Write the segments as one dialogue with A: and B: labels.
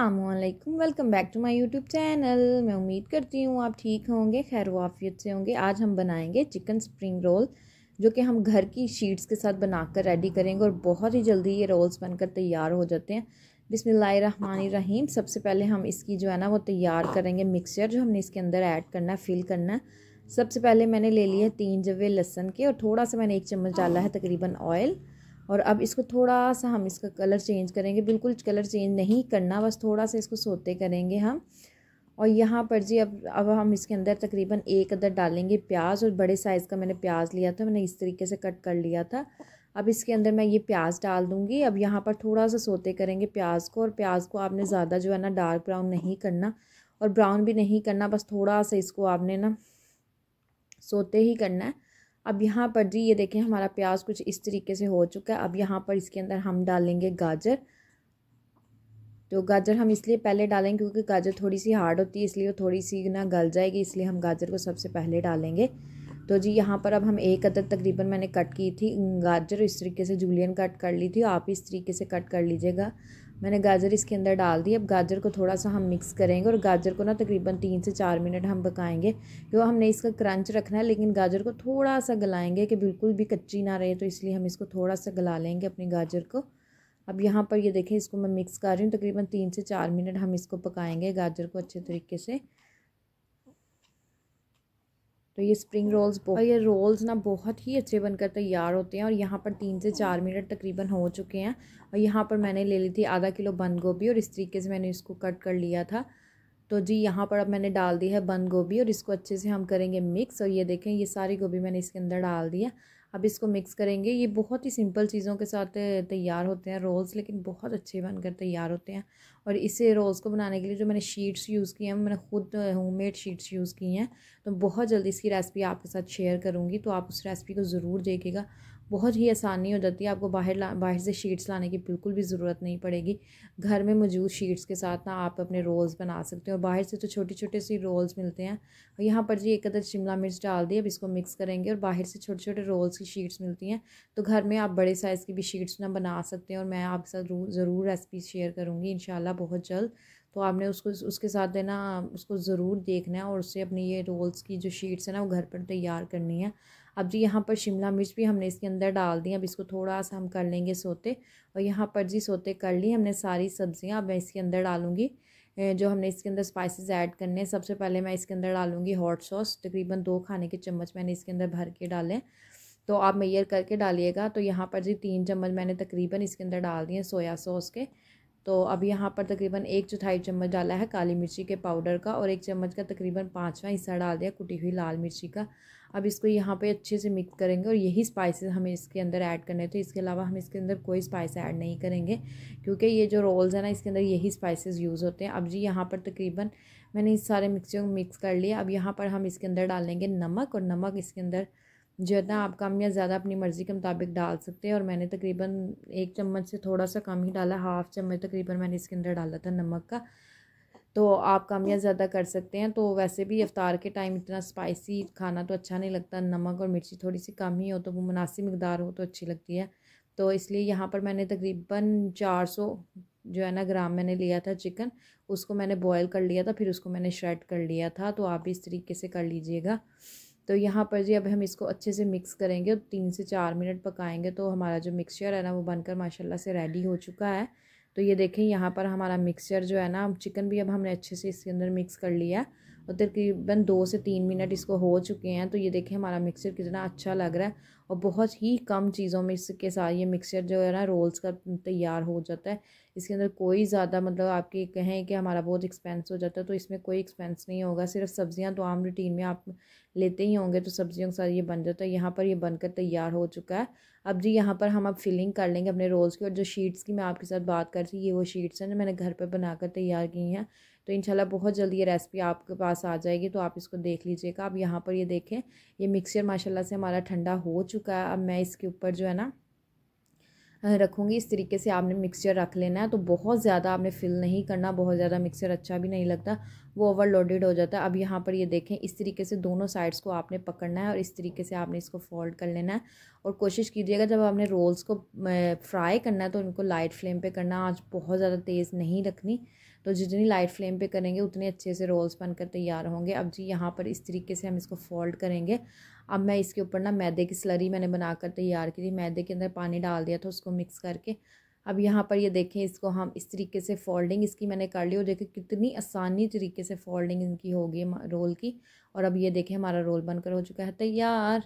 A: Aslam welcome back to my YouTube channel मैं उम्मीद करती हूँ आप ठीक होंगे खैर वाफियत से होंगे आज हम बनाएंगे चिकन स्प्रिंग रोल जो कि हम घर की शीट्स के साथ बनाकर रेडी करेंगे और बहुत ही जल्दी ये रोल्स बनकर तैयार हो जाते हैं रहीम सबसे पहले हम इसकी जो है ना वो तैयार करेंगे मिक्सचर जो हमने इसके अंदर ऐड करना है फिल करना है सबसे पहले मैंने ले लिया है तीन जवे लहसन के और थोड़ा सा मैंने एक चम्मच डाला है तकरीबन ऑयल और अब इसको थोड़ा सा हम इसका कलर चेंज करेंगे बिल्कुल कलर चेंज नहीं करना बस थोड़ा सा इसको सोते करेंगे हम और यहाँ पर जी अब अब हम इसके अंदर तकरीबन एक अदर डालेंगे प्याज और बड़े साइज़ का मैंने प्याज लिया था मैंने इस तरीके से कट कर लिया था अब इसके अंदर मैं ये प्याज डाल दूँगी अब यहाँ पर थोड़ा सा सोते करेंगे प्याज को और प्याज को आपने ज़्यादा जो है ना डार्क ब्राउन नहीं करना और ब्राउन भी नहीं करना बस थोड़ा सा इसको आपने ना सोते ही करना है अब यहाँ पर जी ये देखें हमारा प्याज कुछ इस तरीके से हो चुका है अब यहाँ पर इसके अंदर हम डालेंगे गाजर तो गाजर हम इसलिए पहले डालेंगे क्योंकि गाजर थोड़ी सी हार्ड होती है इसलिए वो थोड़ी सी ना गल जाएगी इसलिए हम गाजर को सबसे पहले डालेंगे तो जी यहाँ पर अब हम एक अदद तकरीबन मैंने कट की थी गाजर इस तरीके से जूलियन कट कर ली थी आप इस तरीके से कट कर लीजिएगा मैंने गाजर इसके अंदर डाल दी अब गाजर को थोड़ा सा हम मिक्स करेंगे और गाजर को ना तकरीबन तीन से चार मिनट हम पकाएंगे क्यों हमने इसका क्रंच रखना है लेकिन गाजर को थोड़ा सा गलाएंगे कि बिल्कुल भी कच्ची ना रहे तो इसलिए हम इसको थोड़ा सा गला लेंगे अपनी गाजर को अब यहाँ पर ये देखें इसको मैं मिक्स कर रही हूँ तकरीबन तीन से चार मिनट हम इसको पकाएँगे गाजर को अच्छे तरीके से तो ये स्प्रिंग रोल्स हाँ। और ये रोल्स ना बहुत ही अच्छे बनकर तैयार होते हैं और यहाँ पर तीन से चार मिनट तकरीबन हो चुके हैं और यहाँ पर मैंने ले ली थी आधा किलो बंद गोभी और इस तरीके से मैंने इसको कट कर लिया था तो जी यहाँ पर अब मैंने डाल दी है बंद गोभी और इसको अच्छे से हम करेंगे मिक्स और ये देखें ये सारी गोभी मैंने इसके अंदर डाल दिया अब इसको मिक्स करेंगे ये बहुत ही सिंपल चीज़ों के साथ तैयार होते हैं रोल्स लेकिन बहुत अच्छे बनकर तैयार होते हैं और इसे रोल्स को बनाने के लिए जो मैंने शीट्स यूज़ की हैं मैंने खुद होममेड शीट्स यूज़ की हैं तो बहुत जल्दी इसकी रेसिपी आपके साथ शेयर करूँगी तो आप उस रेसिपी को ज़रूर देखेगा बहुत ही आसानी हो जाती है आपको बाहर ला बाहर से शीट्स लाने की बिल्कुल भी ज़रूरत नहीं पड़ेगी घर में मौजूद शीट्स के साथ ना आप अपने रोल्स बना सकते हैं और बाहर से तो छोटे छोटे सी रोल्स मिलते हैं और यहाँ पर जी एक अदर शिमला मिर्च डाल दी अब इसको मिक्स करेंगे और बाहर से छोटे छोटे रोल्स की शीट्स मिलती हैं तो घर में आप बड़े साइज़ की भी शीट्स ना बना सकते हैं और मैं आपके साथ ज़रूर रेसिपी शेयर करूँगी इन बहुत जल्द तो आपने उसको उसके साथ है ना उसको ज़रूर देखना है और उससे अपनी ये रोल्स की जो शीट्स है ना वो घर पर तैयार करनी है अब जी यहाँ पर शिमला मिर्च भी हमने इसके अंदर डाल दी अब इसको थोड़ा सा हम कर लेंगे सोते और यहाँ पर जी सोते कर ली हमने सारी सब्ज़ियाँ अब मैं इसके अंदर डालूँगी जो हमने इसके अंदर स्पाइसेस ऐड करने हैं सबसे पहले मैं इसके अंदर डालूँगी हॉट सॉस तकरीबन दो खाने के चम्मच मैंने इसके अंदर भर के डाले तो आप मैयर करके डालिएगा तो यहाँ पर जी तीन चम्मच मैंने तकरीबन इसके अंदर डाल दिए सोया सॉस के तो अब यहाँ पर तकरीबन एक चौथाई चम्मच डाला है काली मिर्ची के पाउडर का और एक चम्मच का तकरीबन पाँचवा हिस्सा डाल दिया कुटी हुई लाल मिर्ची का अब इसको यहाँ पे अच्छे से मिक्स करेंगे और यही स्पाइसेस हमें इसके अंदर ऐड करने तो इसके अलावा हम इसके अंदर कोई स्पाइस ऐड नहीं करेंगे क्योंकि ये जो रोल्स है ना इसके अंदर यही स्पाइसेस यूज़ होते हैं अब जी यहाँ पर तकरीबन मैंने इस सारे मिक्सियों को मिक्स कर लिया अब यहाँ पर हम इसके अंदर डालेंगे नमक और नमक इसके अंदर जो है ना आप कम या ज़्यादा अपनी मर्ज़ी के मुताबिक डाल सकते हैं और मैंने तकरीबन एक चम्मच से थोड़ा सा कम ही डाला हाफ़ चम्मच तकरीबन मैंने इसके अंदर डाला था नमक का तो आप कम या ज़्यादा कर सकते हैं तो वैसे भी अफ्तार के टाइम इतना स्पाइसी खाना तो अच्छा नहीं लगता नमक और मिर्ची थोड़ी सी कम ही हो तो वो मुनासिब मकदार हो तो अच्छी लगती है तो इसलिए यहाँ पर मैंने तकरीबन चार सौ जो है ना ग्राम मैंने लिया था चिकन उसको मैंने बॉयल कर लिया था फिर उसको मैंने श्रेड कर लिया था तो आप इस तरीके से कर लीजिएगा तो यहाँ पर जी अब हम इसको अच्छे से मिक्स करेंगे तीन से चार मिनट पकाएंगे तो हमारा जो मिक्सचर है ना वो बनकर माशाल्लाह से रेडी हो चुका है तो ये देखें यहाँ पर हमारा मिक्सचर जो है ना चिकन भी अब हमने अच्छे से इसके अंदर मिक्स कर लिया है और तकरीबन दो से तीन मिनट इसको हो चुके हैं तो ये देखें हमारा मिक्सर कितना अच्छा लग रहा है और बहुत ही कम चीज़ों में इसके साथ ये मिक्सर जो है ना रोल्स का तैयार हो जाता है इसके अंदर कोई ज़्यादा मतलब आपके कहें कि हमारा बहुत एक्सपेंस हो जाता है तो इसमें कोई एक्सपेंस नहीं होगा सिर्फ सब्ज़ियाँ तो आम रूटीन में आप लेते ही होंगे तो सब्ज़ियों के साथ ये बन जाता है यहाँ पर ये बनकर तैयार हो चुका है अब जी यहाँ पर हम अब फिलिंग कर लेंगे अपने रोल्स की और जो शीट्स की मैं आपके साथ बात कर रही ये वो शीट्स हैं जो मैंने घर पर बनाकर तैयार की हैं तो इंशाल्लाह बहुत जल्दी ये रेसिपी आपके पास आ जाएगी तो आप इसको देख लीजिएगा अब यहाँ पर ये देखें ये मिक्सचर माशाल्लाह से हमारा ठंडा हो चुका है अब मैं इसके ऊपर जो है ना रखूँगी इस तरीके से आपने मिक्सचर रख लेना है तो बहुत ज़्यादा आपने फिल नहीं करना बहुत ज़्यादा मिक्सचर अच्छा भी नहीं लगता वो ओवरलोडेड हो जाता है अब यहाँ पर ये देखें इस तरीके से दोनों साइड्स को आपने पकड़ना है और इस तरीके से आपने इसको फोल्ड कर लेना है और कोशिश कीजिएगा जब आपने रोल्स को फ्राई करना है तो उनको लाइट फ्लेम पर करना आज बहुत ज़्यादा तेज़ नहीं रखनी तो जितनी लाइट फ्लेम पे करेंगे उतने अच्छे से रोल्स बनकर तैयार होंगे अब जी यहाँ पर इस तरीके से हम इसको फोल्ड करेंगे अब मैं इसके ऊपर ना मैदे की स्लरी मैंने बनाकर तैयार की थी मैदे के अंदर पानी डाल दिया था उसको मिक्स करके अब यहाँ पर ये यह देखें इसको हम इस तरीके से फोल्डिंग इसकी मैंने कर ली और देखें कितनी आसानी तरीके से फोल्डिंग इनकी होगी रोल की और अब ये देखें हमारा रोल बनकर हो चुका है तैयार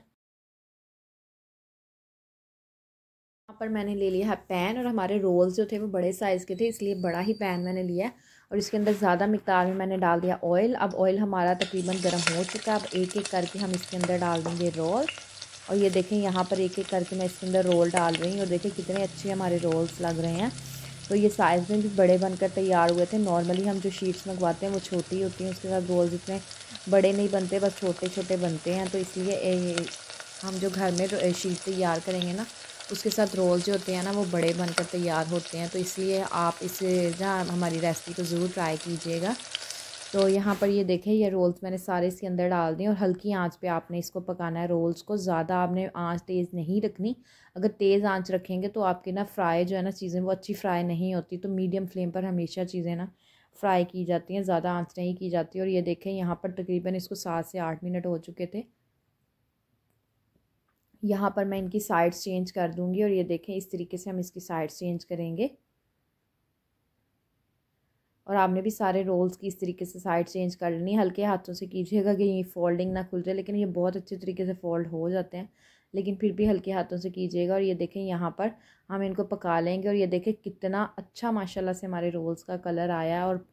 A: यहाँ पर मैंने ले लिया है पैन और हमारे रोल्स जो थे वो बड़े साइज़ के थे इसलिए बड़ा ही पैन मैंने लिया है और इसके अंदर ज़्यादा मकदार में मैंने डाल दिया ऑयल अब ऑयल हमारा तकरीबन गर्म हो चुका है अब एक एक करके हम इसके अंदर डाल देंगे रोल और ये देखें यहाँ पर एक एक करके मैं इसके अंदर रोल डाल रही हूँ और देखें कितने अच्छे हमारे रोल्स लग रहे हैं तो ये साइज़ में भी बड़े बनकर तैयार हुए थे नॉर्मली हम जो शीट्स मंगवाते हैं वो छोटी होती हैं उसके साथ रोल्स इतने बड़े नहीं बनते बस छोटे छोटे बनते हैं तो इसलिए हम जो घर में शीट तैयार करेंगे ना उसके साथ रोल जो होते हैं ना वो बड़े बनकर तैयार होते हैं तो इसलिए आप इसे ना हमारी रेसिपी को ज़रूर ट्राई कीजिएगा तो यहाँ पर ये देखें ये रोल्स मैंने सारे इसके अंदर डाल दिए और हल्की आंच पे आपने इसको पकाना है रोल्स को ज़्यादा आपने आंच तेज़ नहीं रखनी अगर तेज़ आंच रखेंगे तो आपके ना फ्राई जो है ना चीज़ें वो अच्छी फ्राई नहीं होती तो मीडियम फ्लेम पर हमेशा चीज़ें ना फ्राई की जाती हैं ज़्यादा आँच नहीं की जाती और ये देखें यहाँ पर तकरीबन इसको सात से आठ मिनट हो चुके थे यहाँ पर मैं इनकी साइड्स चेंज कर दूँगी और ये देखें इस तरीके से हम इसकी साइड्स चेंज करेंगे और आपने भी सारे रोल्स की इस तरीके से साइड चेंज कर लेनी हल्के हाथों से कीजिएगा कि ये फोल्डिंग ना खुल जाए लेकिन ये बहुत अच्छे तरीके से फोल्ड हो जाते हैं लेकिन फिर भी हल्के हाथों से कीजिएगा और ये देखें यहाँ पर हम इनको पका लेंगे और ये देखें कितना अच्छा माशाल्लाह से हमारे रोल्स का कलर आया और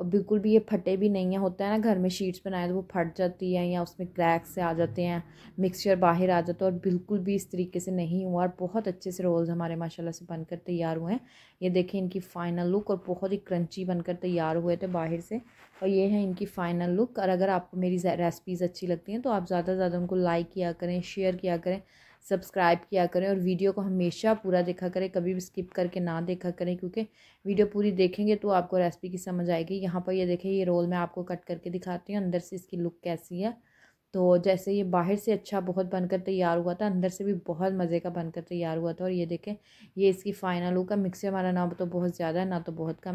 A: और बिल्कुल भी ये फटे भी नहीं है होता है ना घर में शीट्स बनाए तो वो फट जाती है या उसमें क्रैक्स से आ जाते हैं मिक्सचर बाहर आ जाता है और बिल्कुल भी इस तरीके से नहीं हुआ और बहुत अच्छे से रोल्स हमारे माशाल्लाह से बनकर तैयार हुए हैं ये देखें इनकी फ़ाइनल लुक और बहुत ही क्रंची बनकर तैयार हुए थे बाहर से और ये है इनकी फ़ाइनल लुक और अगर आपको मेरी रेसिपीज़ अच्छी लगती हैं तो आप ज़्यादा से ज़्यादा उनको लाइक किया करें शेयर किया करें सब्सक्राइब किया करें और वीडियो को हमेशा पूरा देखा करें कभी भी स्किप करके ना देखा करें क्योंकि वीडियो पूरी देखेंगे तो आपको रेसिपी की समझ आएगी यहाँ पर ये देखें ये रोल मैं आपको कट करके दिखाती हूँ अंदर से इसकी लुक कैसी है तो जैसे ये बाहर से अच्छा बहुत बनकर तैयार हुआ था अंदर से भी बहुत मज़े का बनकर तैयार हुआ था और ये देखें ये इसकी फ़ाइनल लुक है मिक्सर हमारा ना तो बहुत ज़्यादा है ना तो बहुत कम